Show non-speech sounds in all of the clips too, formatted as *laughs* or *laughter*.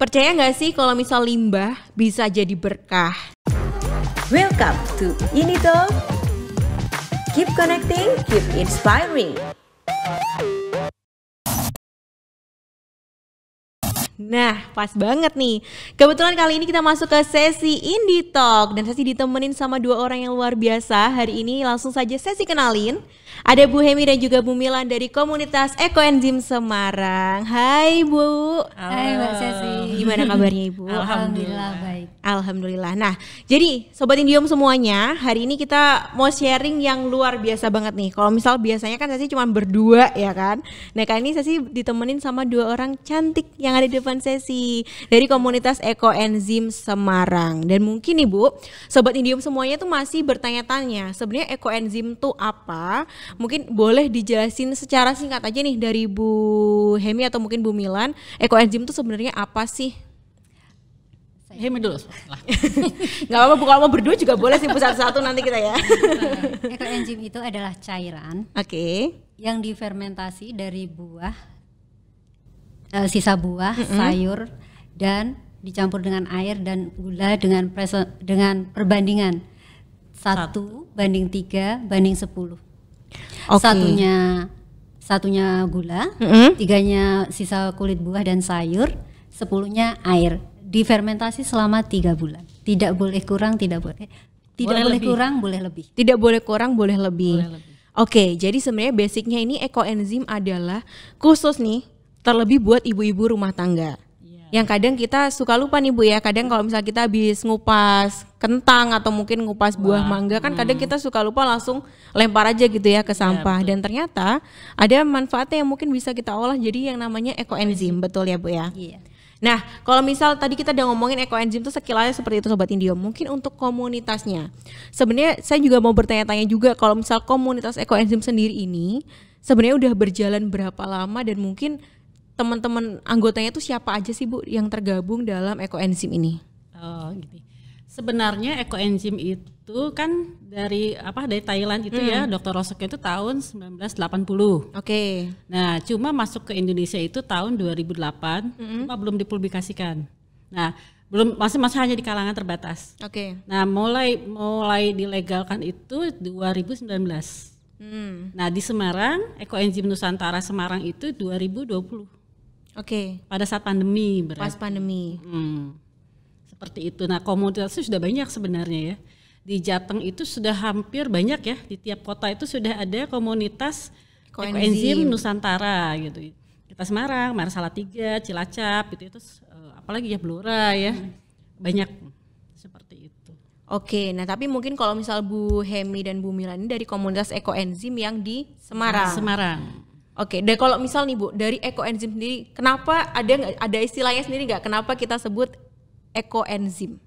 Percaya nggak sih kalau misal limbah bisa jadi berkah? Welcome to Ini Keep connecting, keep inspiring. Nah, pas banget nih. Kebetulan kali ini kita masuk ke sesi Indie Talk dan sesi ditemenin sama dua orang yang luar biasa. Hari ini langsung saja sesi kenalin. Ada Bu Hemi dan juga Bu Milan dari komunitas Eko Ekoenzim Semarang. Hai Bu. Halo. Hai Mbak Sesi. Gimana kabarnya Ibu? *laughs* Alhamdulillah baik. Alhamdulillah. Nah, jadi sobat Indium semuanya, hari ini kita mau sharing yang luar biasa banget nih. Kalau misal biasanya kan Sesi cuma berdua ya kan. Nah, kali ini Sesi ditemenin sama dua orang cantik yang ada di depan Ivan Sesi dari komunitas Eko Enzim Semarang. Dan mungkin nih Bu, sobat Indium semuanya tuh masih bertanya-tanya, sebenarnya Eko Enzim tuh apa? Mungkin boleh dijelasin secara singkat aja nih dari Bu Hemi atau mungkin Bu Milan, Eko Enzim tuh sebenarnya apa sih? Hemi dulu *laughs* nggak Gak apa-apa, mau berdua juga boleh sih pusat satu nanti kita ya. Eko enzim itu adalah cairan. Oke. Okay. Yang difermentasi dari buah uh, sisa buah, mm -hmm. sayur dan dicampur dengan air dan gula dengan preso dengan perbandingan satu banding tiga banding sepuluh. Okay. Satunya satunya gula, mm -hmm. tiganya sisa kulit buah dan sayur, sepuluhnya air. Difermentasi selama tiga bulan. Tidak boleh kurang, tidak boleh tidak boleh, boleh kurang, boleh lebih. Tidak boleh kurang, boleh lebih. lebih. Oke, jadi sebenarnya basicnya ini ekoenzim adalah khusus nih terlebih buat ibu-ibu rumah tangga iya. yang kadang kita suka lupa nih bu ya kadang kalau misalnya kita habis ngupas kentang atau mungkin ngupas buah mangga kan hmm. kadang kita suka lupa langsung lempar aja gitu ya ke iya, sampah ya, dan ternyata ada manfaatnya yang mungkin bisa kita olah jadi yang namanya ekoenzim betul ya bu ya yeah. Nah, kalau misal tadi kita udah ngomongin enzim itu sekilasnya seperti itu sobat Indio. Mungkin untuk komunitasnya. Sebenarnya saya juga mau bertanya-tanya juga kalau misal komunitas enzim sendiri ini sebenarnya udah berjalan berapa lama dan mungkin teman-teman anggotanya itu siapa aja sih Bu yang tergabung dalam ekoenzim ini? Oh, gitu. Sebenarnya ekoenzim itu kan dari apa dari Thailand itu ya. hmm. ya Dr. Rosok itu tahun 1980. Oke. Okay. Nah, cuma masuk ke Indonesia itu tahun 2008, hmm. cuma belum dipublikasikan. Nah, belum masih masih hanya di kalangan terbatas. Oke. Okay. Nah, mulai mulai dilegalkan itu 2019. Hmm. Nah, di Semarang, Ekoenzim Nusantara Semarang itu 2020. Oke. Okay. Pada saat pandemi berarti. Pas pandemi. Hmm. Seperti itu. Nah komoditasnya sudah banyak sebenarnya ya. Di Jateng itu sudah hampir banyak ya. Di tiap kota itu sudah ada komunitas koenzim Nusantara gitu. Kita Semarang, Marsala Tiga, Cilacap Itu itu eh, apalagi ya Blora ya. Hmm. Banyak seperti itu. Oke, nah tapi mungkin kalau misal Bu Hemi dan Bu Milani dari komunitas ekoenzim yang di Semarang. Semarang Oke, dan kalau misal nih Bu, dari ekoenzim sendiri, kenapa ada ada istilahnya sendiri nggak? Kenapa kita sebut ekoenzim?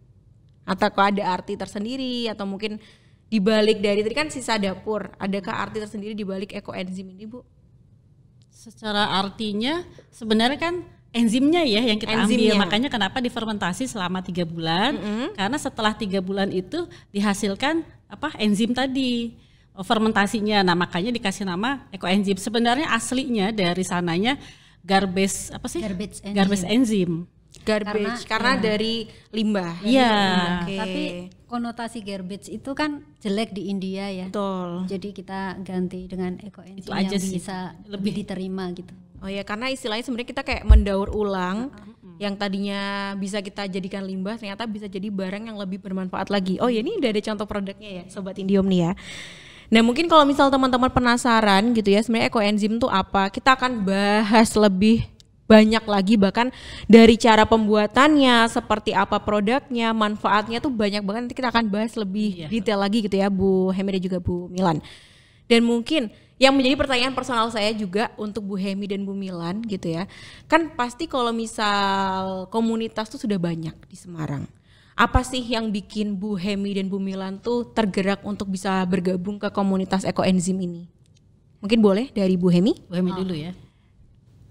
Atau ada arti tersendiri atau mungkin dibalik dari tadi kan sisa dapur, adakah arti tersendiri dibalik ekoenzim ini Bu? Secara artinya sebenarnya kan enzimnya ya yang kita enzimnya. ambil makanya kenapa difermentasi selama tiga bulan mm -hmm. karena setelah tiga bulan itu dihasilkan apa enzim tadi fermentasinya. Nah, makanya dikasih nama ekoenzim. Sebenarnya aslinya dari sananya garbage apa sih? Garbage enzim. Garbage enzim. Garbage karena, karena ya. dari limbah. Iya. Okay. Tapi konotasi garbage itu kan jelek di India ya. Betul. Jadi kita ganti dengan ekoenzim yang aja bisa lebih. lebih diterima gitu. Oh ya, karena istilahnya sebenarnya kita kayak mendaur ulang uh-huh. yang tadinya bisa kita jadikan limbah ternyata bisa jadi barang yang lebih bermanfaat lagi. Oh ya, ini udah ada contoh produknya ya, sobat Indium nih ya. Nah mungkin kalau misal teman-teman penasaran gitu ya sebenarnya ekoenzim itu apa, kita akan bahas lebih banyak lagi bahkan dari cara pembuatannya seperti apa produknya manfaatnya tuh banyak banget nanti kita akan bahas lebih iya. detail lagi gitu ya Bu Hemi dan juga Bu Milan dan mungkin yang menjadi pertanyaan personal saya juga untuk Bu Hemi dan Bu Milan gitu ya kan pasti kalau misal komunitas tuh sudah banyak di Semarang apa sih yang bikin Bu Hemi dan Bu Milan tuh tergerak untuk bisa bergabung ke komunitas ekoenzim ini? Mungkin boleh dari Bu Hemi? Bu Hemi oh. dulu ya.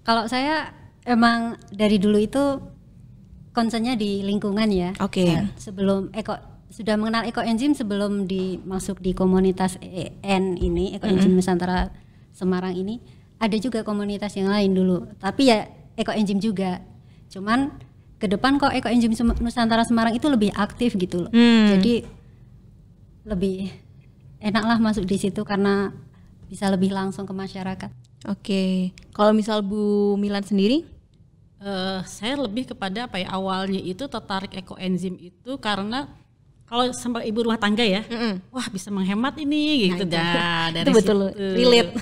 Kalau saya emang dari dulu itu concernnya di lingkungan ya. Oke. Okay. sebelum eko sudah mengenal ekoenzim sebelum dimasuk di komunitas EN ini, ekoenzim mm -hmm. Nusantara Semarang ini, ada juga komunitas yang lain dulu. Tapi ya ekoenzim juga. Cuman ke depan kok Eko eh, Enjim Nusantara Semarang itu lebih aktif gitu loh. Hmm. Jadi lebih enak lah masuk di situ karena bisa lebih langsung ke masyarakat. Oke, okay. kalau misal Bu Milan sendiri? Uh, saya lebih kepada apa ya awalnya itu tertarik Eko Enzim itu karena kalau sama ibu rumah tangga ya, mm -mm. wah bisa menghemat ini gitu nah, dah dari itu betul, relate.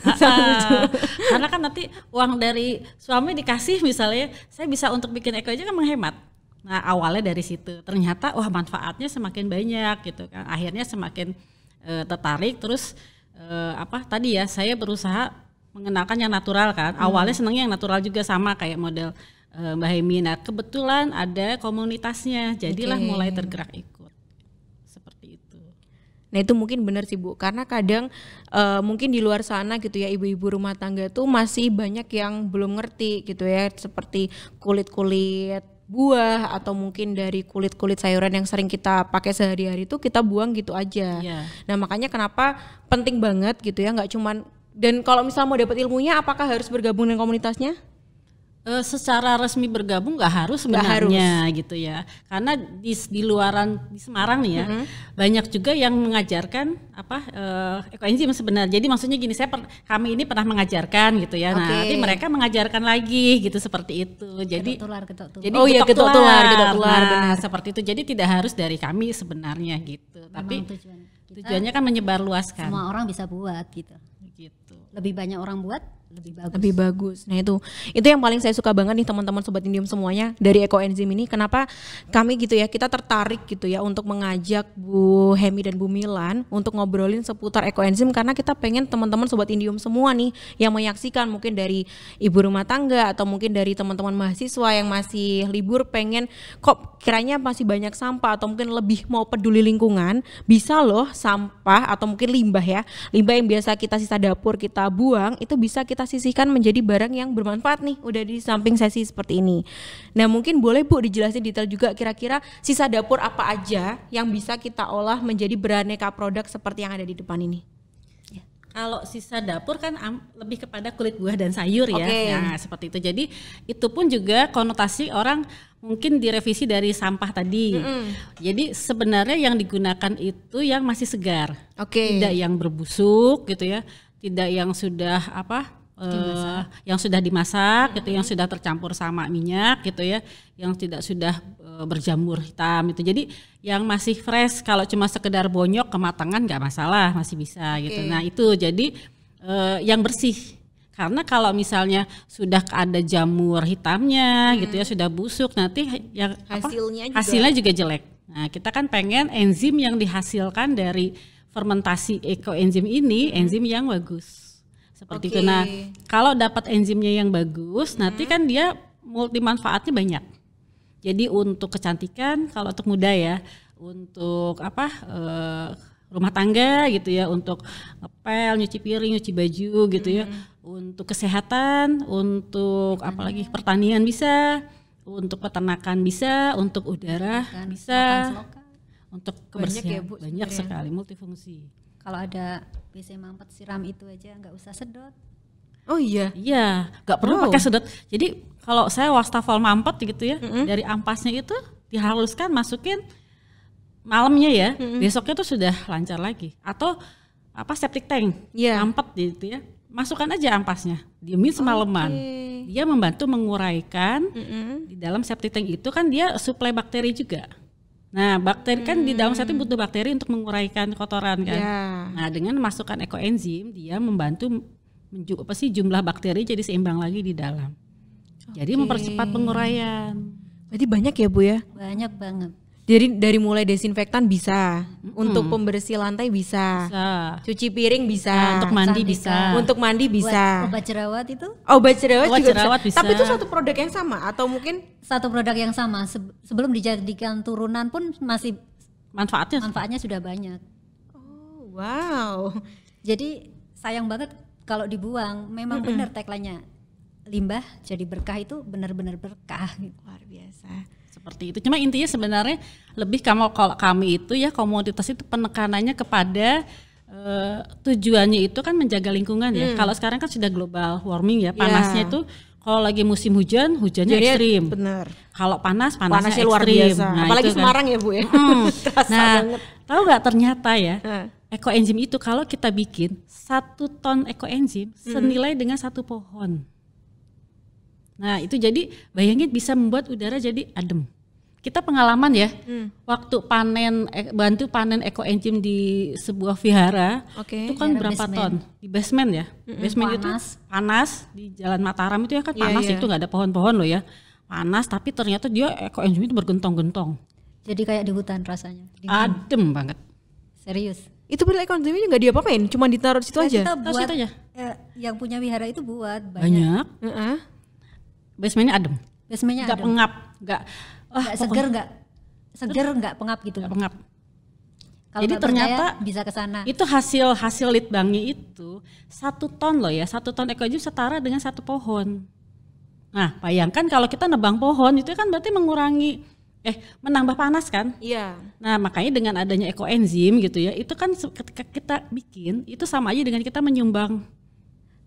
*laughs* Karena kan nanti uang dari suami dikasih misalnya, saya bisa untuk bikin eko aja kan menghemat. Nah awalnya dari situ, ternyata wah manfaatnya semakin banyak gitu kan, akhirnya semakin e, tertarik. Terus e, apa tadi ya, saya berusaha mengenalkan yang natural kan. Hmm. Awalnya senengnya yang natural juga sama kayak model e, Mbak Hemi. Nah, kebetulan ada komunitasnya, jadilah okay. mulai tergerak ikut Nah itu mungkin benar sih Bu, karena kadang uh, mungkin di luar sana gitu ya ibu-ibu rumah tangga tuh masih banyak yang belum ngerti gitu ya, seperti kulit-kulit buah atau mungkin dari kulit-kulit sayuran yang sering kita pakai sehari-hari itu kita buang gitu aja. Yeah. Nah makanya kenapa penting banget gitu ya, nggak cuman dan kalau misalnya mau dapat ilmunya apakah harus bergabung dengan komunitasnya? uh, secara resmi bergabung nggak harus sebenarnya gak harus. gitu ya karena di di luaran di Semarang nih ya mm -hmm. banyak juga yang mengajarkan apa uh, eh, ekoenzim sebenarnya jadi maksudnya gini saya per, kami ini pernah mengajarkan gitu ya okay. nah nanti mereka mengajarkan lagi gitu seperti itu jadi ketok tular, ketok tular. jadi oh iya ketok tular tular nah, seperti itu jadi tidak harus dari kami sebenarnya gitu Memang tapi tujuan kita, tujuannya kan menyebar luaskan semua orang bisa buat gitu gitu lebih banyak orang buat lebih bagus. Lebih bagus. Nah itu itu yang paling saya suka banget nih teman-teman sobat indium semuanya dari Eko Enzim ini. Kenapa kami gitu ya kita tertarik gitu ya untuk mengajak Bu Hemi dan Bu Milan untuk ngobrolin seputar Eko Enzim karena kita pengen teman-teman sobat indium semua nih yang menyaksikan mungkin dari ibu rumah tangga atau mungkin dari teman-teman mahasiswa yang masih libur pengen kok kiranya masih banyak sampah atau mungkin lebih mau peduli lingkungan bisa loh sampah atau mungkin limbah ya limbah yang biasa kita sisa dapur kita kita buang itu bisa kita sisihkan menjadi barang yang bermanfaat nih udah di samping sesi seperti ini. Nah mungkin boleh Bu dijelasin detail juga kira-kira sisa dapur apa aja yang bisa kita olah menjadi beraneka produk seperti yang ada di depan ini. Ya. Kalau sisa dapur kan lebih kepada kulit buah dan sayur ya, okay. nah seperti itu. Jadi itu pun juga konotasi orang mungkin direvisi dari sampah tadi. Mm -hmm. Jadi sebenarnya yang digunakan itu yang masih segar, okay. tidak yang berbusuk gitu ya tidak yang sudah apa uh, yang sudah dimasak mm gitu yang sudah tercampur sama minyak gitu ya yang tidak sudah uh, berjamur hitam itu jadi yang masih fresh kalau cuma sekedar bonyok kematangan nggak masalah masih bisa okay. gitu nah itu jadi uh, yang bersih karena kalau misalnya sudah ada jamur hitamnya hmm. gitu ya sudah busuk nanti yang hasilnya apa, juga. hasilnya juga jelek nah kita kan pengen enzim yang dihasilkan dari fermentasi ekoenzim ini hmm. enzim yang bagus. Seperti okay. Nah kalau dapat enzimnya yang bagus, hmm. nanti kan dia multi manfaatnya banyak. Jadi untuk kecantikan, kalau untuk muda ya, untuk apa uh, rumah tangga gitu ya, untuk ngepel, nyuci piring, nyuci baju gitu hmm. ya, mm-hmm. untuk kesehatan, untuk hmm. apalagi pertanian bisa, untuk peternakan bisa, untuk udara Makan. bisa. Makan untuk kebersihan banyak, ya, Bu, banyak sekali multifungsi. Kalau ada WC mampet siram itu aja nggak usah sedot. Oh iya. Iya, nggak perlu oh. pakai sedot. Jadi kalau saya wastafel mampet gitu ya, mm -hmm. dari ampasnya itu dihaluskan masukin malamnya ya. Mm -hmm. Besoknya tuh sudah lancar lagi. Atau apa septic tank yeah. mampet gitu ya. Masukkan aja ampasnya. Diemin semalaman. Okay. Dia membantu menguraikan mm -hmm. di dalam septic tank itu kan dia suplai bakteri juga. Nah, bakteri kan di daun sate hmm. butuh bakteri untuk menguraikan kotoran kan. Yeah. Nah, dengan masukkan ekoenzim dia membantu apa sih jumlah bakteri jadi seimbang lagi di dalam. Okay. Jadi mempercepat penguraian. jadi banyak ya, Bu ya? Banyak banget. Jadi dari mulai desinfektan bisa, hmm. untuk pembersih lantai bisa, bisa. cuci piring bisa, nah, untuk mandi bisa. bisa, untuk mandi bisa. Obat jerawat itu? Obat jerawat obat juga jerawat bisa. bisa. Tapi itu satu produk yang sama atau mungkin satu produk yang sama sebelum dijadikan turunan pun masih manfaatnya manfaatnya sudah banyak. Oh, wow. Jadi sayang banget kalau dibuang. Memang benar tagline-nya limbah jadi berkah itu benar-benar berkah luar biasa seperti itu. Cuma intinya sebenarnya lebih kamu kalau kami itu ya komoditas itu penekanannya kepada uh, tujuannya itu kan menjaga lingkungan ya. Hmm. Kalau sekarang kan sudah global warming ya, ya. panasnya yeah. itu kalau lagi musim hujan, hujannya Jadi, ekstrim. Benar. Kalau panas, panasnya, panasnya ekstrim. luar biasa. Nah, Apalagi kan. Semarang ya bu ya. Hmm. *laughs* nah, banget. tahu nggak ternyata ya, hmm. ekoenzim itu kalau kita bikin satu ton ekoenzim hmm. senilai dengan satu pohon. Nah itu jadi bayangin bisa membuat udara jadi adem. Kita pengalaman ya, hmm. waktu panen eh, bantu panen ekoenzim di sebuah vihara, okay. itu kan berapa basement. ton di basement ya, mm basement panas. itu panas di Jalan Mataram itu ya kan iya, panas yeah, yeah. itu nggak ada pohon-pohon loh ya, panas tapi ternyata dia ekoenzim itu bergentong-gentong. Jadi kayak di hutan rasanya. Dingin. Adem banget. Serius. Itu pemilik konsumennya nggak dia apain cuma ditaruh di situ nah, aja. Kita buat, aja. Eh, yang punya vihara itu buat banyak. banyak. Uh -uh basementnya adem. Basementnya gak adem. pengap, gak ah, gak seger gak seger gak pengap gitu. Gak pengap. Kalau Jadi ternyata bisa ke sana. Itu hasil hasil litbangnya itu satu ton loh ya, satu ton ekoju setara dengan satu pohon. Nah, bayangkan kalau kita nebang pohon itu kan berarti mengurangi eh menambah panas kan? Iya. Nah, makanya dengan adanya ekoenzim gitu ya, itu kan ketika kita bikin itu sama aja dengan kita menyumbang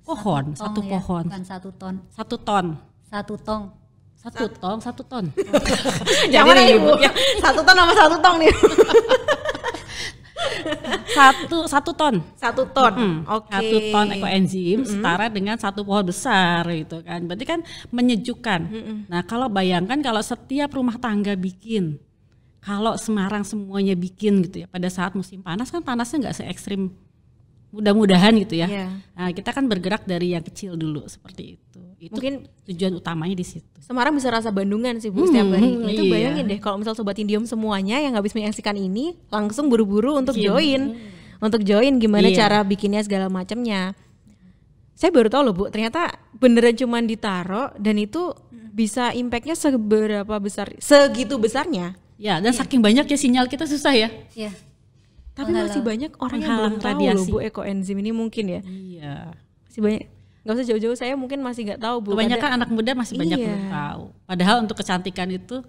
pohon, satu, satu ya, pohon. Bukan satu ton. Satu ton satu tong satu tong satu ton *laughs* *laughs* yang mana ibu satu ton sama satu tong nih *laughs* satu satu ton satu ton mm -hmm. okay. satu ton ekoenzim mm -hmm. setara dengan satu pohon besar gitu kan berarti kan menyejukkan mm -hmm. nah kalau bayangkan kalau setiap rumah tangga bikin kalau Semarang semuanya bikin gitu ya pada saat musim panas kan panasnya nggak se ekstrim mudah-mudahan gitu ya yeah. nah kita kan bergerak dari yang kecil dulu seperti itu itu Mungkin tujuan utamanya di situ. Semarang bisa rasa Bandungan sih Bu hmm, setiap hari. itu iya. bayangin deh kalau misal sobat Indium semuanya yang habis menyaksikan ini langsung buru-buru untuk Gini. Iya, join. Untuk join gimana iya. cara bikinnya segala macamnya. Saya baru tahu loh Bu, ternyata beneran cuma ditaro dan itu bisa impactnya seberapa besar segitu besarnya. Ya, dan iya. saking banyaknya sinyal kita susah ya. Iya. Tapi Menghalang. masih banyak orang yang belum tahu radiasi. loh Bu Eko Enzim ini mungkin ya. Iya. Masih banyak nggak usah jauh-jauh saya mungkin masih nggak tahu bu kebanyakan kan anak muda masih banyak iya. belum tahu padahal untuk kecantikan itu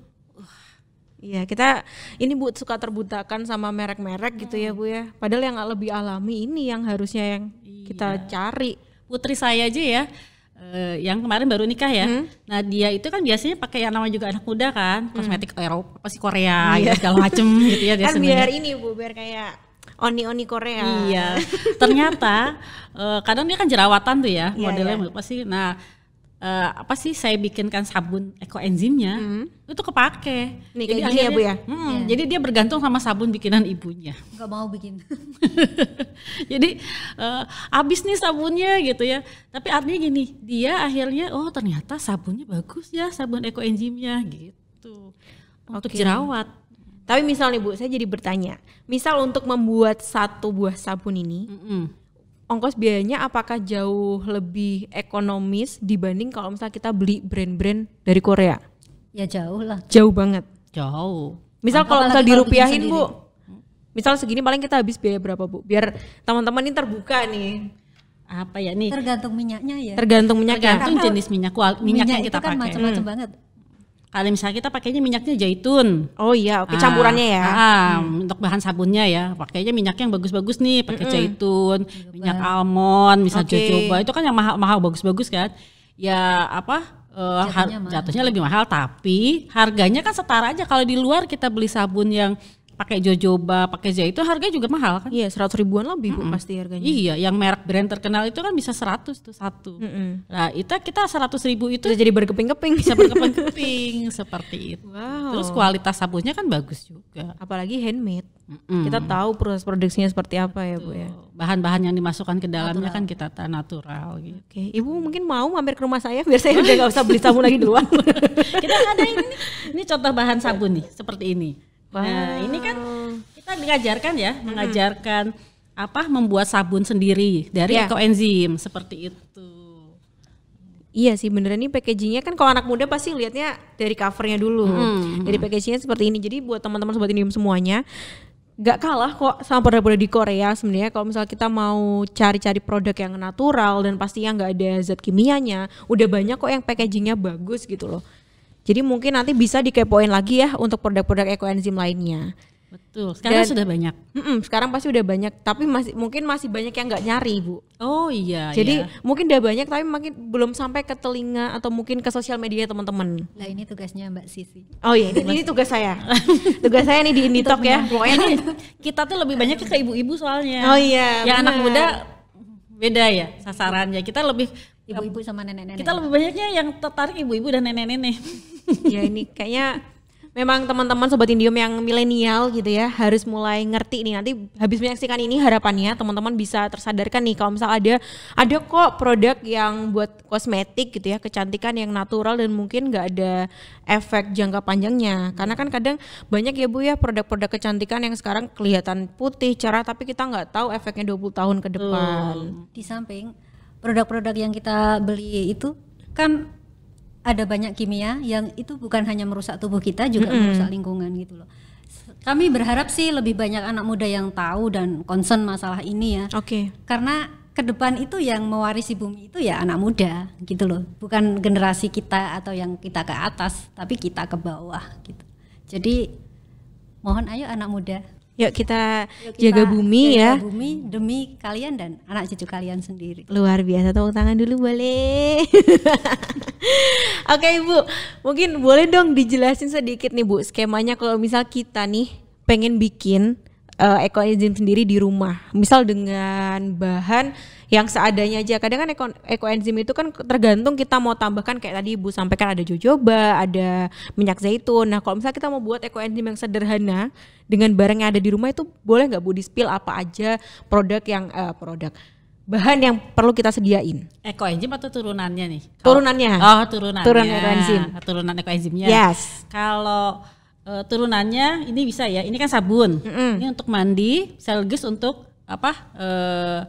Iya, kita ini Bu suka terbutakan sama merek-merek hmm. gitu ya, hmm. Bu ya. Padahal yang lebih alami ini yang harusnya yang iya. kita cari. Putri saya aja ya, eh, yang kemarin baru nikah ya. Hmm? Nah, dia itu kan biasanya pakai yang nama juga anak muda kan, hmm. kosmetik hmm. Eropa, pasti Korea, yeah. ya, segala macem gitu ya dia *laughs* Kan biar ini Bu, biar kayak oni-oni Korea. Iya. Ternyata uh, *laughs* kadang dia kan jerawatan tuh ya iya, modelnya yeah, yeah. pasti. Nah uh, apa sih saya bikinkan sabun ekoenzimnya Mm. itu kepake. Nih, jadi ya, akhirnya, ya bu ya. Hmm, yeah. Jadi dia bergantung sama sabun bikinan ibunya. Gak mau bikin. *laughs* jadi uh, eh, abis nih sabunnya gitu ya. Tapi artinya gini, dia akhirnya oh ternyata sabunnya bagus ya sabun ekoenzimnya gitu untuk okay. jerawat tapi misal nih Bu, saya jadi bertanya, misal untuk membuat satu buah sabun ini, mm hmm ongkos biayanya apakah jauh lebih ekonomis dibanding kalau misal kita beli brand-brand dari Korea? Ya jauh lah. Jauh banget. Jauh. Misal kalau misal dirupiahin Bu, misal segini paling kita habis biaya berapa Bu? Biar teman-teman ini terbuka nih apa ya nih tergantung minyaknya ya tergantung minyaknya tergantung jenis minyak minyak, minyak yang kita itu kan macam-macam hmm. banget kalau misalnya kita pakainya minyaknya zaitun. Oh iya, oke okay. campurannya ya. Ah, ah, hmm. untuk bahan sabunnya ya, pakainya minyak yang bagus-bagus nih, pakai zaitun, -mm. hmm minyak almond, bisa okay. jojoba, itu kan yang mahal-mahal bagus-bagus kan. Ya apa? Uh, jatuhnya lebih mahal tapi harganya kan setara aja kalau di luar kita beli sabun yang pakai jojoba, pakai zaitun itu harganya juga mahal kan? Iya, seratus ribuan lebih bu mm -hmm. pasti harganya. Iya, yang merek brand terkenal itu kan bisa seratus tuh satu. Mm -hmm. Nah, itu kita seratus ribu itu bisa jadi berkeping-keping. Bisa berkeping-keping *laughs* seperti itu. Wow. Terus kualitas sabunnya kan bagus juga. Apalagi handmade. Mm -hmm. Kita tahu proses produksinya seperti apa ya bu ya. Bahan-bahan yang dimasukkan ke dalamnya natural. kan kita tahu natural. Gitu. Oke, okay. ibu mungkin mau mampir ke rumah saya biar saya udah gak usah beli sabun lagi duluan. *laughs* kita ada ini, ini contoh bahan sabun nih seperti ini Wow. Nah, ini kan kita mengajarkan ya, hmm. mengajarkan apa membuat sabun sendiri dari yeah. ekoenzim seperti itu. Iya sih beneran ini packagingnya kan kalau anak muda pasti lihatnya dari covernya dulu, hmm. dari packagingnya seperti ini. Jadi buat teman-teman sobat indium semuanya, nggak kalah kok sama produk-produk di Korea sebenarnya kalau misalnya kita mau cari-cari produk yang natural dan pastinya nggak ada zat kimianya udah banyak kok yang packagingnya bagus gitu loh jadi mungkin nanti bisa dikepoin lagi ya untuk produk-produk ekoenzim lainnya. Betul. Sekarang Dan, sudah banyak. Mm -mm, sekarang pasti udah banyak, tapi masih mungkin masih banyak yang nggak nyari, Bu. Oh iya. Jadi iya. mungkin udah banyak tapi makin belum sampai ke telinga atau mungkin ke sosial media teman-teman. Nah ini tugasnya Mbak Sisi. Oh iya, ini, ini tugas saya. *laughs* tugas saya nih di Inditok ya. Pokoknya ini kita tuh lebih banyak ke ibu-ibu soalnya. Oh iya. Yang bener. anak muda beda ya sasarannya. Kita lebih ibu-ibu sama nenek-nenek. Kita lebih banyaknya yang tertarik ibu-ibu dan nenek-nenek ya ini kayaknya memang teman-teman sobat indium yang milenial gitu ya harus mulai ngerti nih nanti habis menyaksikan ini harapannya teman-teman bisa tersadarkan nih kalau misal ada ada kok produk yang buat kosmetik gitu ya kecantikan yang natural dan mungkin nggak ada efek jangka panjangnya karena kan kadang banyak ya bu ya produk-produk kecantikan yang sekarang kelihatan putih cerah tapi kita nggak tahu efeknya 20 tahun ke depan di samping produk-produk yang kita beli itu kan ada banyak kimia yang itu bukan hanya merusak tubuh kita juga mm -hmm. merusak lingkungan gitu loh. Kami berharap sih lebih banyak anak muda yang tahu dan concern masalah ini ya. Oke. Okay. Karena ke depan itu yang mewarisi bumi itu ya anak muda gitu loh. Bukan generasi kita atau yang kita ke atas, tapi kita ke bawah gitu. Jadi mohon ayo anak muda Yuk kita, Yuk kita jaga bumi jaga ya. bumi demi kalian dan anak cucu kalian sendiri. Luar biasa tepuk tangan dulu boleh. *laughs* Oke okay, Bu, mungkin boleh dong dijelasin sedikit nih Bu skemanya kalau misal kita nih pengen bikin uh, eco enzim sendiri di rumah. Misal dengan bahan yang seadanya aja. Kadang kan eco, eco enzim itu kan tergantung kita mau tambahkan kayak tadi Ibu sampaikan ada jojoba, ada minyak zaitun. Nah, kalau misalnya kita mau buat eco enzim yang sederhana dengan barang yang ada di rumah itu boleh nggak Bu di spill apa aja produk yang uh, produk bahan yang perlu kita sediain. Ekoenzim atau turunannya nih? Turunannya. Oh, turunannya. Turunan enzim, Turunan ekoenzimnya. Yes. Kalau uh, turunannya ini bisa ya. Ini kan sabun. Mm -hmm. Ini untuk mandi, selgis untuk apa? Uh,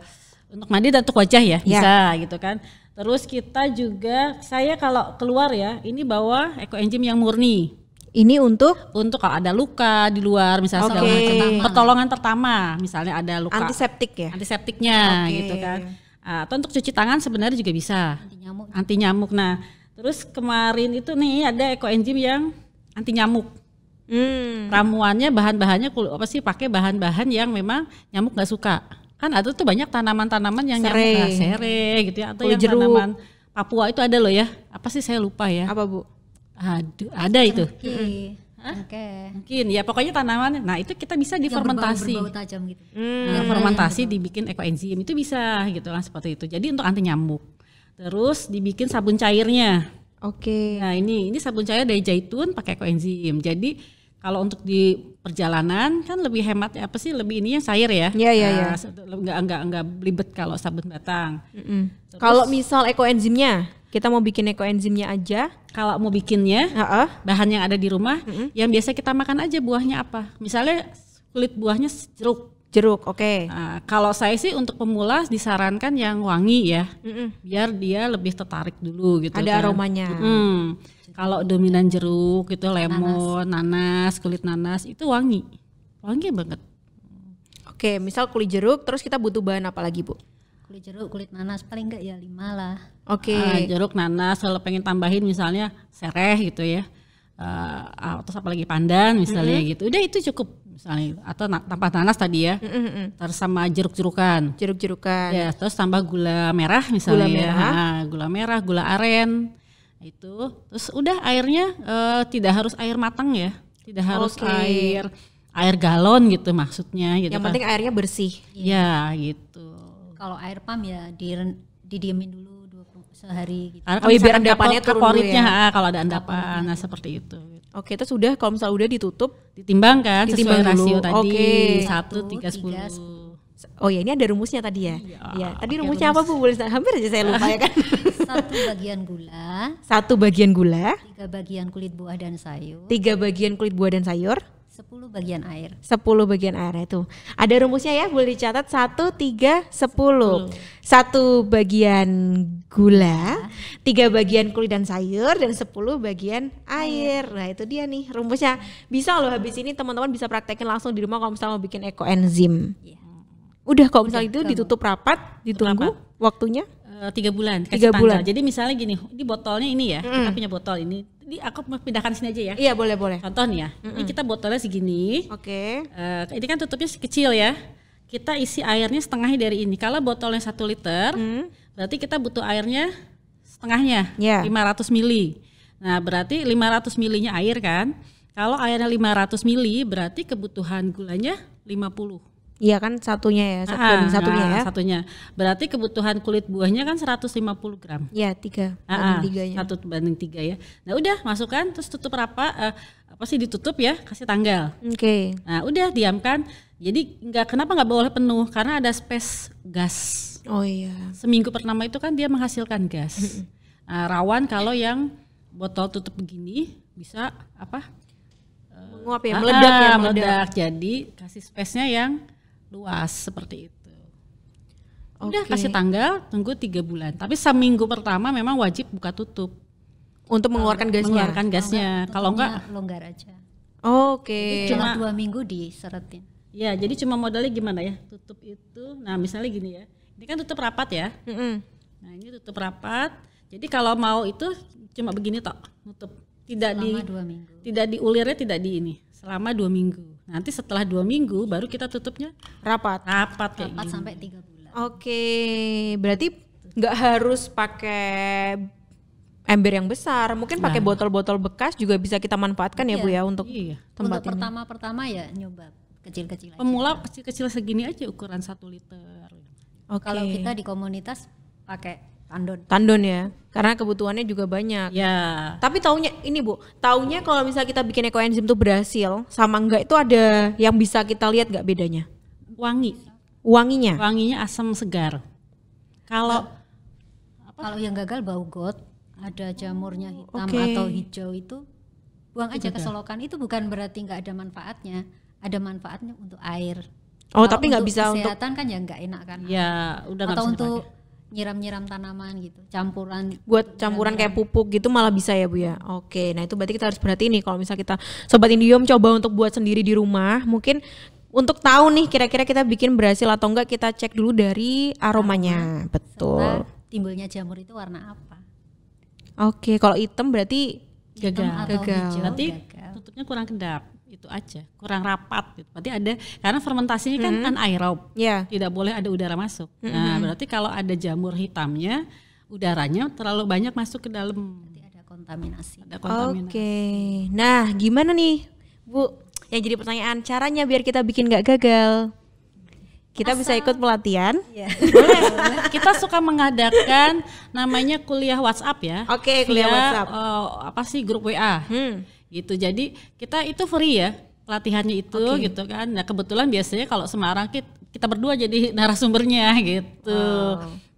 untuk mandi dan untuk wajah ya, ya, bisa gitu kan. Terus kita juga saya kalau keluar ya, ini bawa eco enzim yang murni. Ini untuk untuk kalau ada luka di luar misalnya okay. macam nah, pertolongan pertama, misalnya ada luka antiseptik ya. Antiseptiknya okay. gitu kan. Ah, atau untuk cuci tangan sebenarnya juga bisa. Anti nyamuk. Anti nyamuk. Nah, terus kemarin itu nih ada eco enzim yang anti nyamuk. Hmm. Ramuannya bahan-bahannya apa sih pakai bahan-bahan yang memang nyamuk nggak suka. Kan ada tuh banyak tanaman-tanaman yang sere. nyamuk nggak sere gitu ya atau Kulit yang jeruk. tanaman Papua itu ada loh ya. Apa sih saya lupa ya. Apa Bu? Aduh, ada itu. Oke. Okay. Mungkin ya pokoknya tanaman. Nah, itu kita bisa difermentasi. Yang berbau, berbau tajam gitu. Hmm. Nah, fermentasi hmm. dibikin ekoenzim itu bisa gitu lah seperti itu. Jadi untuk anti nyamuk. Terus dibikin sabun cairnya. Oke. Okay. Nah, ini ini sabun cair dari zaitun pakai ekoenzim. Jadi kalau untuk di perjalanan kan lebih hemat ya apa sih lebih ininya sayur ya? Iya iya iya. Nah, enggak enggak enggak libet kalau sabun batang. Mm -hmm. Kalau misal ekoenzimnya, kita mau bikin ekoenzimnya aja. Kalau mau bikinnya, uh -uh. bahan yang ada di rumah, mm -hmm. yang biasa kita makan aja buahnya apa? Misalnya kulit buahnya jeruk jeruk oke okay. nah, kalau saya sih untuk pemula disarankan yang wangi ya mm -mm. biar dia lebih tertarik dulu gitu ada kan. aromanya hmm. kalau dominan jeruk gitu lemon nanas. nanas kulit nanas itu wangi wangi banget oke okay, misal kulit jeruk terus kita butuh bahan apa lagi bu kulit jeruk kulit nanas paling enggak ya lima lah oke okay. uh, jeruk nanas kalau pengen tambahin misalnya sereh gitu ya uh, apa lagi pandan misalnya mm -hmm. gitu udah itu cukup misalnya atau na tanpa nanas tadi ya. Mm-mm. Terus sama jeruk-jerukan. Jeruk-jerukan. Ya, terus tambah gula merah misalnya. Gula merah. Nah, gula merah, gula aren. Itu terus udah airnya uh, tidak harus air matang ya. Tidak harus air air galon gitu maksudnya gitu. Yang kan. penting airnya bersih. Ya, gitu. Kalau air pam ya di didiamin dulu dua sehari gitu. Oh, iya, biar ada turun ya. Kalau ada endapan, nah seperti itu. Oke, terus sudah kalau misalnya udah ditutup, ditimbang kan ditimbang sesuai rasio tadi. Oke. Satu tiga sepuluh. Oh ya ini ada rumusnya tadi ya. Iya. Ya. Tadi rumusnya rumus. apa bu? Boleh hampir aja saya lupa ya kan. *laughs* Satu bagian gula. Satu bagian gula. Tiga bagian kulit buah dan sayur. Tiga bagian kulit buah dan sayur. 10 bagian air. 10 bagian air itu. Ada rumusnya ya, boleh dicatat 1 3 10. 1 Satu bagian gula, iya. tiga bagian kulit dan sayur dan 10 bagian air. air. Nah, itu dia nih rumusnya. Bisa loh habis ini teman-teman bisa praktekin langsung di rumah kalau misalnya mau bikin ekoenzim. Iya. Udah kalau misalnya itu ditutup rapat, ditunggu rapat. waktunya Eh, tiga bulan eh, tiga bulan jadi misalnya gini di botolnya ini ya mm. kita punya botol ini di aku pindahkan sini aja ya iya boleh boleh contoh nih ya mm -mm. ini kita botolnya segini oke okay. uh, eh, ini kan tutupnya kecil ya kita isi airnya setengahnya dari ini kalau botolnya satu liter mm. berarti kita butuh airnya setengahnya yeah. ratus mili nah berarti 500 milinya air kan kalau airnya 500 mili berarti kebutuhan gulanya 50 Iya kan satunya ya, satu ah, banding satunya ah, ya. Satunya. Berarti kebutuhan kulit buahnya kan 150 gram. Iya, tiga ah, ah, banding tiganya. Satu banding tiga ya. Nah udah masukkan, terus tutup apa? Uh, eh, apa sih ditutup ya? Kasih tanggal. Oke. Okay. Nah udah diamkan. Jadi nggak kenapa nggak boleh penuh? Karena ada space gas. Oh iya. Seminggu pertama itu kan dia menghasilkan gas. nah, rawan kalau yang botol tutup begini bisa apa? Eh, Menguap ya, ah, meledak ya, ah, ya, meledak. meledak. Jadi kasih space-nya yang luas seperti itu. Udah kasih tanggal, tunggu tiga bulan. Tapi seminggu pertama memang wajib buka tutup untuk mengeluarkan gasnya. Mengeluarkan gasnya. Kalau enggak, longgar aja. Oh, Oke. Okay. cuma dua minggu diseretin. Ya, jadi cuma modalnya gimana ya? Tutup itu, nah misalnya gini ya, ini kan tutup rapat ya. Mm -hmm. Nah ini tutup rapat. Jadi kalau mau itu cuma begini tok, tutup. Tidak selama di, dua minggu. tidak diulirnya tidak di ini, selama dua minggu. Nanti setelah dua minggu baru kita tutupnya rapat. Rapat kayak rapat sampai tiga bulan. Oke, berarti nggak harus pakai ember yang besar. Mungkin pakai nah. botol-botol bekas juga bisa kita manfaatkan iya. ya Bu iya. ya untuk iya. tempat untuk pertama-pertama ya nyoba kecil-kecil. Pemula kecil-kecil segini aja ukuran satu liter. Okay. Kalau kita di komunitas pakai Tandon. Tandon ya. Karena kebutuhannya juga banyak. Ya. Tapi taunya ini Bu, taunya kalau misalnya kita bikin ekoenzim tuh berhasil sama enggak itu ada yang bisa kita lihat nggak bedanya? Wangi. Wanginya. Wanginya asam segar. Kalau kalau yang gagal bau got, ada jamurnya hitam okay. atau hijau itu buang aja ke selokan Itu bukan berarti nggak ada manfaatnya. Ada manfaatnya untuk air. Oh, tapi nggak bisa kesehatan untuk kesehatan kan ya nggak enak kan? Ya, udah Atau untuk nyiram-nyiram tanaman gitu, campuran. Gitu. Buat campuran kayak pupuk gitu malah bisa ya Bu ya. Oke, nah itu berarti kita harus berarti ini. kalau misalnya kita sobat indium coba untuk buat sendiri di rumah, mungkin untuk tahu nih kira-kira kita bikin berhasil atau enggak kita cek dulu dari aromanya. Aroma. Betul. Serta timbulnya jamur itu warna apa? Oke, kalau hitam berarti gagal. atau gagal. Hijau, berarti tutupnya kurang kedap itu aja, kurang rapat gitu. Berarti ada karena fermentasinya kan mm-hmm. Yeah. Tidak boleh ada udara masuk. Nah, mm-hmm. Nah, berarti kalau ada jamur hitamnya, udaranya terlalu banyak masuk ke dalam. Berarti ada kontaminasi. Ada kontaminasi. Oke. Nah, gimana nih, Bu? Yang jadi pertanyaan, caranya biar kita bikin nggak gagal? kita Asal. bisa ikut pelatihan. Ya. *laughs* kita suka mengadakan namanya kuliah WhatsApp ya. Oke, okay, kuliah WhatsApp. Uh, apa sih grup WA? Hmm gitu jadi kita itu free ya pelatihannya itu okay. gitu kan nah kebetulan biasanya kalau Semarang kita, kita berdua jadi *laughs* narasumbernya gitu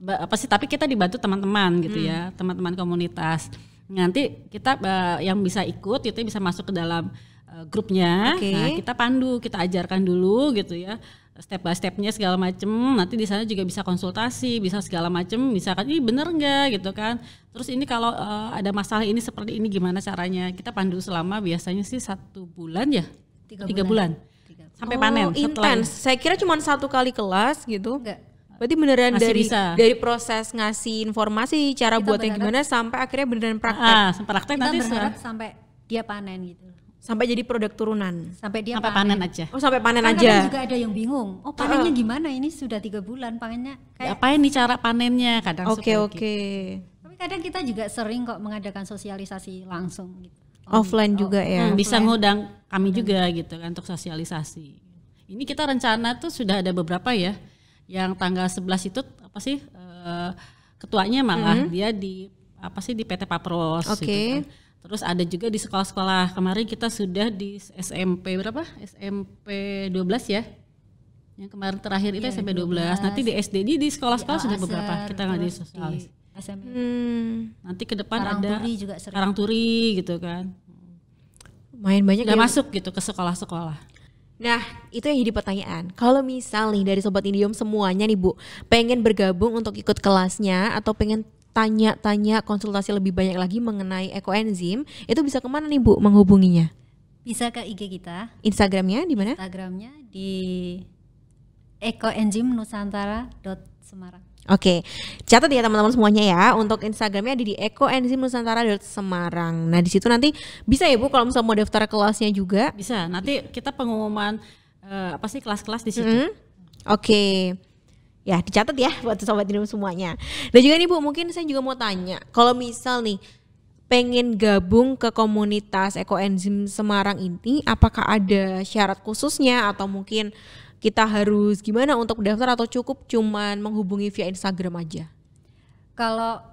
wow. apa sih tapi kita dibantu teman-teman gitu ya, hmm. ya teman-teman komunitas nanti kita uh, yang bisa ikut itu bisa masuk ke dalam uh, grupnya okay. nah kita pandu kita ajarkan dulu gitu ya step by stepnya segala macem nanti di sana juga bisa konsultasi bisa segala macem misalkan ini bener nggak gitu kan terus ini kalau uh, ada masalah ini seperti ini gimana caranya kita pandu selama biasanya sih satu bulan ya tiga, tiga bulan, bulan. sampai oh, panen intens saya kira cuma satu kali kelas gitu Enggak. Berarti beneran Masih dari bisa. dari proses ngasih informasi cara kita buatnya gimana sampai akhirnya beneran ah, praktek. Ah, praktek kita nanti berharap sampai dia panen gitu sampai jadi produk turunan sampai dia sampai panen, panen aja oh sampai panen kan aja juga ada yang bingung oh panennya gimana ini sudah tiga bulan panennya kayak apa ini cara panennya kadang oke okay, oke okay. Gitu. tapi kadang kita juga sering kok mengadakan sosialisasi langsung gitu offline oh, juga ya hmm, bisa ngundang kami juga gitu kan untuk sosialisasi ini kita rencana tuh sudah ada beberapa ya yang tanggal 11 itu apa sih uh, ketuanya malah hmm. dia di apa sih di PT Papros okay. gitu kan Terus ada juga di sekolah-sekolah. Kemarin kita sudah di SMP berapa? SMP 12 ya. Yang kemarin terakhir itu ya, SMP 12. 12. Nanti di SD di, di sekolah-sekolah sudah beberapa. Kita nggak di sosialis. SMP. Hmm. Nanti ke depan Karang ada Turi juga sering. Karang Turi gitu kan. Main banyak Udah ya. masuk gitu ke sekolah-sekolah. Nah, itu yang jadi pertanyaan. Kalau misalnya dari sobat Indium semuanya nih Bu, pengen bergabung untuk ikut kelasnya atau pengen tanya-tanya konsultasi lebih banyak lagi mengenai ekoenzim, itu bisa kemana nih Bu menghubunginya? Bisa ke IG kita. Instagramnya di mana? Instagramnya di ekoenzimnusantara.semarang. Oke, okay. catat ya teman-teman semuanya ya untuk Instagramnya ada di ekoenzimnusantara.semarang. Nah di situ nanti bisa ya bu kalau misalnya mau daftar kelasnya juga. Bisa. Nanti kita pengumuman uh, apa sih kelas-kelas di situ. Mm -hmm. Oke ya dicatat ya buat sobat dinam semuanya. Dan juga nih Bu, mungkin saya juga mau tanya, kalau misal nih pengen gabung ke komunitas Ekoenzim Semarang ini, apakah ada syarat khususnya atau mungkin kita harus gimana untuk daftar atau cukup cuman menghubungi via Instagram aja? Kalau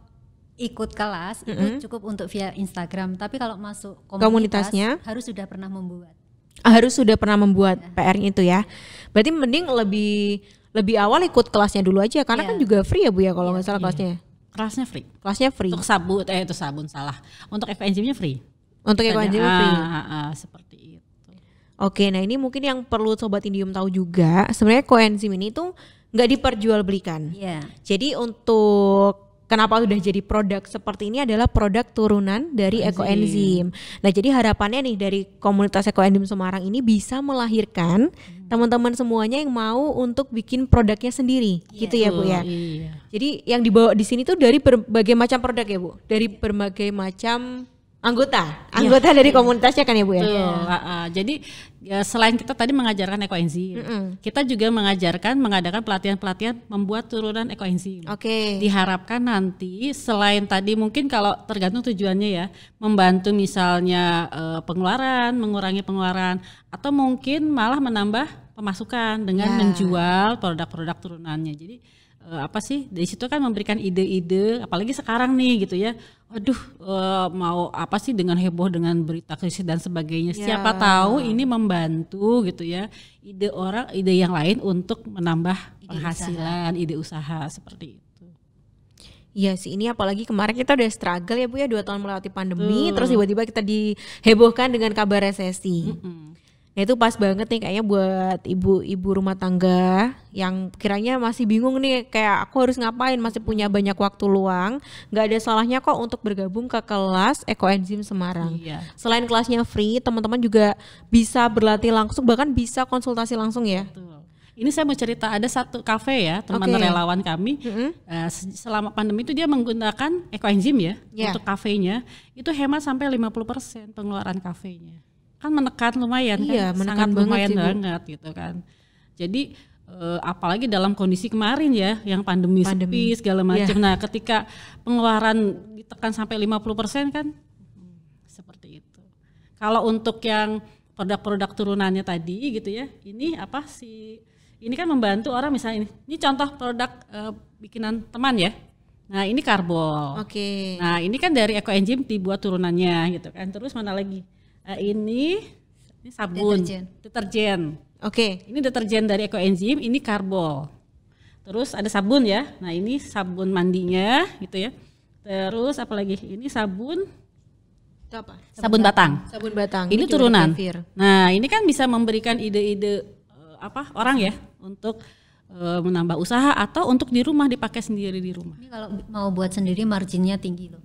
ikut kelas mm -hmm. itu cukup untuk via Instagram, tapi kalau masuk komunitas, komunitasnya harus sudah pernah membuat. Harus sudah pernah membuat ya. PR itu ya. Berarti mending lebih lebih awal ikut kelasnya dulu aja karena yeah. kan juga free ya Bu ya kalau iya, nggak salah yeah. kelasnya. Ya? Kelasnya free. Kelasnya free. Untuk sabun eh itu sabun salah. Untuk Eko nya free. Untuk yang free. Ah, ah, ah, seperti itu. Oke, nah ini mungkin yang perlu sobat indium tahu juga, sebenarnya koenzim ini tuh nggak diperjualbelikan. Yeah. Jadi untuk kenapa sudah jadi produk seperti ini adalah produk turunan dari ekoenzim. Nah, jadi harapannya nih dari komunitas ekoenzim Semarang ini bisa melahirkan teman hmm. teman-teman semuanya yang mau untuk bikin produknya sendiri, yeah. gitu ya Bu ya. Oh, iya. Jadi yang dibawa di sini tuh dari berbagai macam produk ya Bu, dari berbagai macam anggota iya. anggota ya. dari iya. komunitasnya kan ya bu ya. Tuh, ah, Ya. Uh, jadi ya, selain kita tadi mengajarkan ekoenzim, mm -mm. kita juga mengajarkan mengadakan pelatihan-pelatihan membuat turunan ekoenzim. Oke. Okay. Diharapkan nanti selain tadi mungkin kalau tergantung tujuannya ya membantu misalnya uh, pengeluaran, mengurangi pengeluaran atau mungkin malah menambah pemasukan dengan ya. menjual produk-produk turunannya. Jadi uh, apa sih dari situ kan memberikan ide-ide apalagi sekarang nih gitu ya aduh uh, mau apa sih dengan heboh dengan berita krisis dan sebagainya yeah. siapa tahu ini membantu gitu ya ide orang ide yang lain untuk menambah ide penghasilan usaha. ide usaha seperti itu Iya sih ini apalagi kemarin kita udah struggle ya Bu ya dua tahun melewati pandemi uh. terus tiba-tiba kita dihebohkan dengan kabar resesi. Mm -hmm Nah itu pas banget nih kayaknya buat ibu-ibu rumah tangga yang kiranya masih bingung nih kayak aku harus ngapain masih punya banyak waktu luang nggak ada salahnya kok untuk bergabung ke kelas Ekoenzim Semarang. Iya. Selain kelasnya free teman-teman juga bisa berlatih langsung bahkan bisa konsultasi langsung ya. Betul. Ini saya mau cerita ada satu kafe ya teman okay. relawan kami mm -hmm. uh, selama pandemi itu dia menggunakan ekoenzim ya yeah. untuk kafenya itu hemat sampai 50% pengeluaran kafenya kan menekan lumayan kan, iya, kan menekan sangat banget lumayan sih, banget gitu kan jadi eh, apalagi dalam kondisi kemarin ya yang pandemi, pandemi. sepi segala iya. macam yeah. nah ketika pengeluaran ditekan sampai 50% kan seperti itu kalau untuk yang produk-produk turunannya tadi gitu ya ini apa sih ini kan membantu orang misalnya ini ini contoh produk uh, bikinan teman ya nah ini karbol oke okay. nah ini kan dari eco enzyme dibuat turunannya gitu kan terus mana lagi uh, ini, ini sabun deterjen. deterjen. Oke. Okay. Ini deterjen dari ekoenzim, ini karbol. Terus ada sabun ya. Nah, ini sabun mandinya gitu ya. Terus apalagi ini sabun apa? Sabun, sabun batang. Sabun batang. Ini, ini turunan. Nah, ini kan bisa memberikan ide-ide uh, apa orang ya untuk eh, menambah usaha atau untuk di rumah dipakai sendiri di rumah. Ini kalau mau buat sendiri marginnya tinggi loh.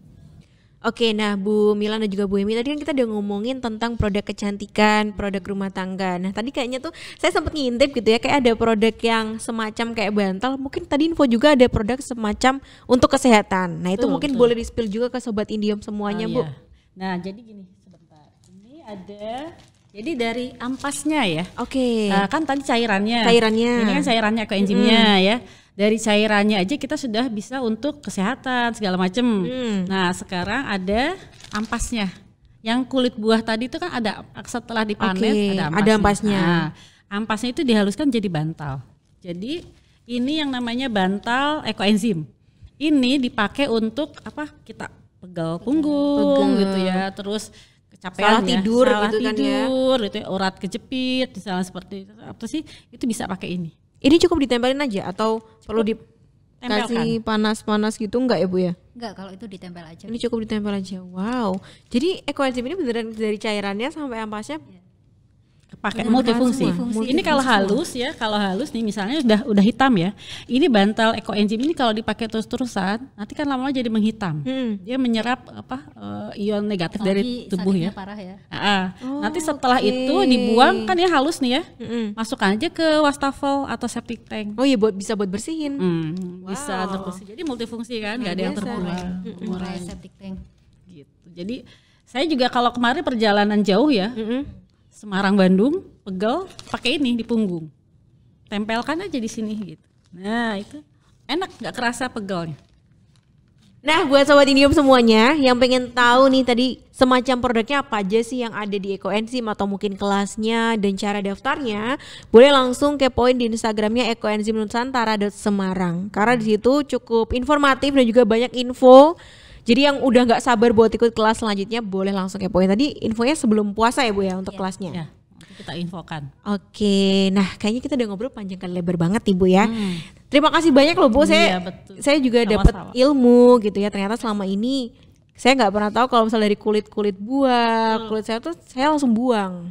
Oke, nah Bu Milan dan juga Bu Emi tadi kan kita udah ngomongin tentang produk kecantikan, produk rumah tangga. Nah tadi kayaknya tuh saya sempat ngintip gitu ya, kayak ada produk yang semacam kayak bantal. Mungkin tadi info juga ada produk semacam untuk kesehatan. Nah itu betul, mungkin betul. boleh di-spill juga ke sobat Indium semuanya, oh, Bu. Iya. Nah jadi gini sebentar, ini ada jadi dari ampasnya ya. Oke. Okay. Uh, eh, kan tadi cairannya. Cairannya. Ini kan cairannya ke enzimnya mm -hmm. ya dari cairannya aja kita sudah bisa untuk kesehatan segala macam. Hmm. Nah sekarang ada ampasnya. Yang kulit buah tadi itu kan ada setelah dipanen okay, ada ampasnya. Ada ampasnya. Nah, ampasnya itu dihaluskan jadi bantal. Jadi ini yang namanya bantal ekoenzim. Ini dipakai untuk apa? Kita pegal punggung pegal. gitu ya. Terus kecapean salah ya. tidur salah gitu tidur, kan ya. Itu urat kejepit misalnya seperti itu. apa sih? Itu bisa pakai ini. Ini cukup ditempelin aja atau cukup perlu dikasih panas-panas gitu enggak ya Bu ya? Enggak, kalau itu ditempel aja. Ini cukup ditempel aja. Wow. Jadi ekoenzim ini beneran dari cairannya sampai ampasnya iya pakai multifungsi. multifungsi. Ini kalau halus ya, kalau halus nih misalnya udah udah hitam ya. Ini bantal ekoenzim ini kalau dipakai terus-terusan, nanti kan lama-lama jadi menghitam. Hmm. Dia menyerap apa uh, ion negatif dari tubuh ya. Parah ya. oh, nanti setelah okay. itu dibuang kan ya halus nih ya. Hmm. Masuk aja ke wastafel atau septic tank. Oh iya buat bisa buat bersihin. Hmm, wow. Bisa terfungsi. Jadi multifungsi kan, nggak ada yang terbuang. Murah septic tank. Gitu. Jadi saya juga kalau kemarin perjalanan jauh ya, -hmm Semarang Bandung pegel pakai ini di punggung tempelkan aja di sini gitu nah itu enak nggak kerasa pegelnya Nah, buat sobat Indium semuanya yang pengen tahu nih tadi semacam produknya apa aja sih yang ada di Ekoenzim atau mungkin kelasnya dan cara daftarnya, boleh langsung ke poin di Instagramnya Nusantara Semarang Karena di situ cukup informatif dan juga banyak info jadi yang udah nggak sabar buat ikut kelas selanjutnya boleh langsung kepoin. Tadi infonya sebelum puasa ya Bu ya untuk ya, kelasnya. Ya kita infokan. Oke, nah kayaknya kita udah ngobrol panjang kali lebar banget ibu ya. Hmm. Terima kasih banyak loh Bu, saya iya, betul. saya juga dapat ilmu gitu ya. Ternyata selama ini saya nggak pernah tahu kalau misalnya dari kulit kulit buah, kulit saya tuh saya langsung buang.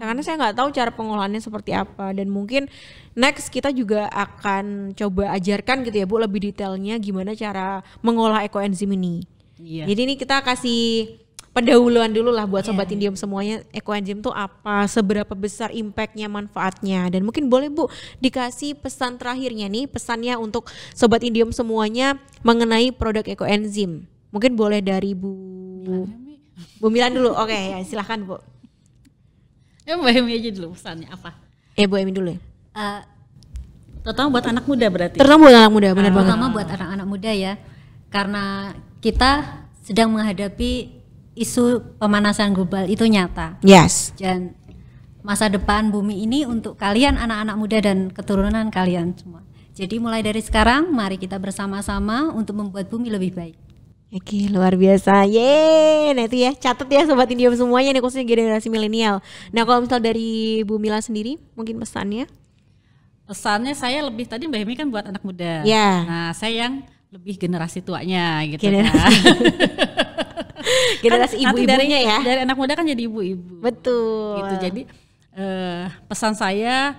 Karena saya nggak tahu cara pengolahannya seperti apa dan mungkin next kita juga akan coba ajarkan gitu ya Bu lebih detailnya gimana cara mengolah ekoenzim ini. Iya. Jadi ini kita kasih pendahuluan dulu lah buat iya. sobat yeah. indium semuanya ekoenzim tuh apa, seberapa besar impactnya, manfaatnya dan mungkin boleh Bu dikasih pesan terakhirnya nih pesannya untuk sobat indium semuanya mengenai produk ekoenzim. Mungkin boleh dari Bu Milan, Bu Milan dulu. Oke, okay, ya silahkan Bu. Ya Bu Emi aja dulu pesannya apa? Ya Bu Emi dulu ya. Uh, terutama buat anak muda berarti. Terutama buat anak muda, benar eh, banget. Terutama buat anak-anak muda ya. Karena kita sedang menghadapi isu pemanasan global itu nyata. Yes. Dan masa depan bumi ini untuk kalian anak-anak muda dan keturunan kalian semua. Jadi mulai dari sekarang mari kita bersama-sama untuk membuat bumi lebih baik. Oke, luar biasa. Ye, nah itu ya catat ya sobat Indium semuanya nih khususnya generasi milenial. Nah, kalau misal dari Bu Mila sendiri mungkin pesannya? Pesannya saya lebih tadi Mbak Hemi kan buat anak muda. Ya. Nah, saya yang lebih generasi tuanya gitu generasi. kan. generasi *laughs* kan, ibu-ibunya ya. Dari anak muda kan jadi ibu-ibu. Betul. Gitu. Jadi eh, pesan saya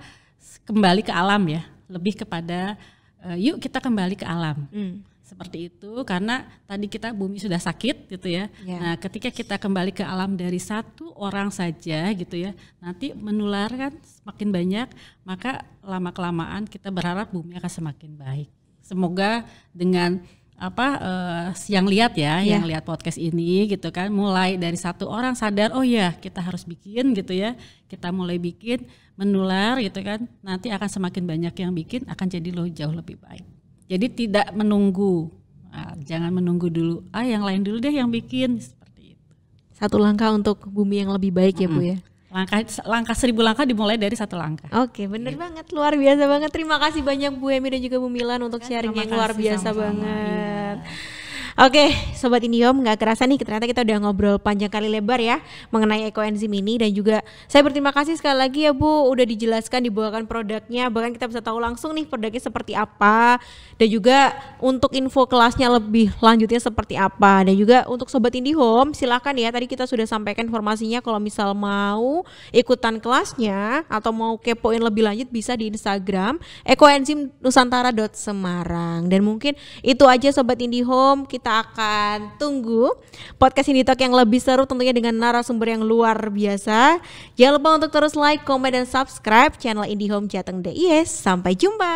kembali ke alam ya, lebih kepada eh, yuk kita kembali ke alam. Hmm seperti itu karena tadi kita bumi sudah sakit gitu ya. ya. Nah, ketika kita kembali ke alam dari satu orang saja gitu ya, nanti menular kan semakin banyak, maka lama kelamaan kita berharap bumi akan semakin baik. Semoga dengan apa uh, eh, yang lihat ya, ya, yang lihat podcast ini gitu kan, mulai dari satu orang sadar oh ya kita harus bikin gitu ya, kita mulai bikin menular gitu kan, nanti akan semakin banyak yang bikin akan jadi lo jauh lebih baik. Jadi tidak menunggu. Nah, jangan menunggu dulu. Ah, yang lain dulu deh yang bikin seperti itu. Satu langkah untuk bumi yang lebih baik ya, Bu ya. Langkah langkah seribu langkah dimulai dari satu langkah. Oke, bener ya. banget, luar biasa banget. Terima kasih banyak Bu Emi dan juga Bu Milan untuk sharing yang luar biasa sama -sama. banget. Iya. Oke, sobat Indihome nggak kerasa nih ternyata kita udah ngobrol panjang kali lebar ya mengenai ekoenzim ini dan juga saya berterima kasih sekali lagi ya Bu udah dijelaskan dibawakan produknya, bahkan kita bisa tahu langsung nih produknya seperti apa dan juga untuk info kelasnya lebih lanjutnya seperti apa dan juga untuk sobat Indihome silahkan ya tadi kita sudah sampaikan informasinya kalau misal mau ikutan kelasnya atau mau kepoin lebih lanjut bisa di Instagram ekoenzim nusantara.semarang dan mungkin itu aja sobat Indihome kita kita akan tunggu podcast ini Talk yang lebih seru tentunya dengan narasumber yang luar biasa. Jangan lupa untuk terus like, komen, dan subscribe channel IndiHome Jateng DIS. Sampai jumpa.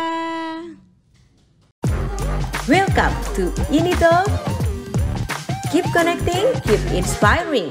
Welcome to Initalk. Keep connecting, keep inspiring.